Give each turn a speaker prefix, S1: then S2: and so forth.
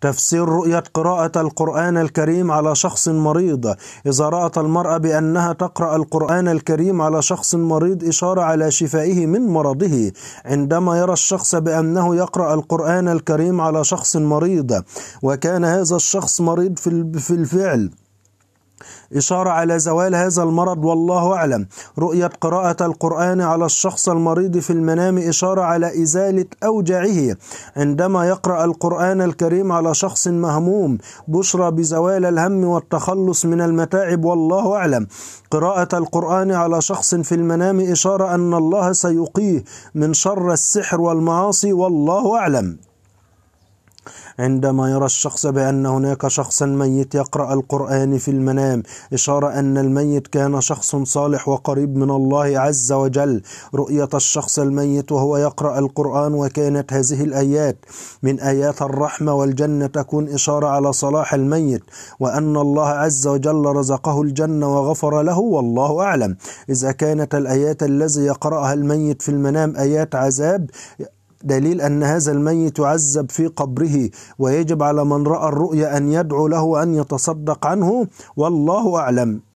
S1: تفسير رؤية قراءة القرآن الكريم على شخص مريض إذا رأت المرأة بأنها تقرأ القرآن الكريم على شخص مريض إشارة على شفائه من مرضه عندما يرى الشخص بأنه يقرأ القرآن الكريم على شخص مريض وكان هذا الشخص مريض في الفعل إشارة على زوال هذا المرض والله أعلم رؤية قراءة القرآن على الشخص المريض في المنام إشارة على إزالة أوجاعه عندما يقرأ القرآن الكريم على شخص مهموم بشرى بزوال الهم والتخلص من المتاعب والله أعلم قراءة القرآن على شخص في المنام إشارة أن الله سيقيه من شر السحر والمعاصي والله أعلم عندما يرى الشخص بأن هناك شخصا ميت يقرأ القرآن في المنام إشارة أن الميت كان شخص صالح وقريب من الله عز وجل رؤية الشخص الميت وهو يقرأ القرآن وكانت هذه الآيات من آيات الرحمة والجنة تكون إشارة على صلاح الميت وأن الله عز وجل رزقه الجنة وغفر له والله أعلم إذا كانت الآيات الذي يقرأها الميت في المنام آيات عذاب دليل أن هذا الميت يعذب في قبره ويجب على من رأى الرؤيا أن يدعو له أن يتصدق عنه والله أعلم